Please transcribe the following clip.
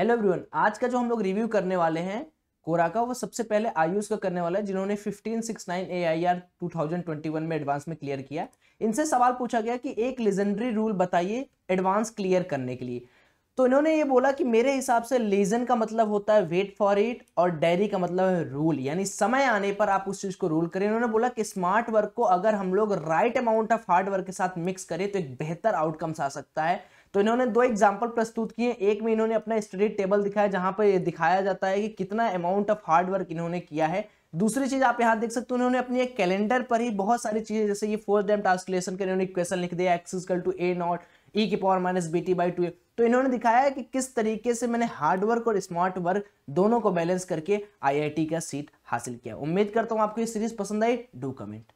hello everyone आज का जो हम लोग रिव्यू करने वाले हैं कोरा का वो सबसे पहले आयुष का करने वाला है जिन्होंने 1569 एआईआर 2021 में एडवांस में क्लियर किया इनसे सवाल पूछा गया कि एक लेजेंडरी रूल बताइए एडवांस क्लियर करने के लिए तो इन्होंने ये बोला कि मेरे हिसाब से लेजन का मतलब होता है वेट फॉर इट और डायरी का मतलब है रूल यानी समय आने पर आप उस चीज़ को रूल करें इन्होंने बोला कि स्मार्ट वर्क को अगर हम लोग right amount of hard work के साथ मिक्स करें तो एक बेहतर आउटकम्स आ सकता है तो इन्होंने दो एग्जाम्पल प्रस्तुत किए एक में इन्होंने अपना स्टडी टेबल दिखाया जहां पर दिखाया जाता है कि कितना अमाउंट ऑफ हार्ड वर्क इन्होंने किया है दूसरी चीज आप यहाँ देख सकते हो उन्होंने अपनी एक कैलेंडर पर ही बहुत सारी चीजें जैसे ये फोर्थ डेम ट्रांसलेशन के इन्होंने क्वेश्चन लिख दिया एक्सिकल टू ए नॉट ई की power minus B T by two तो इन्होंने दिखाया है कि किस तरीके से मैंने हार्ड वर्क और स्मार्ट वर्क दोनों को बैलेंस करके आईआईटी का सीट हासिल किया उम्मीद करता हूँ आपको ये सीरीज पसंद आई डू कमेंट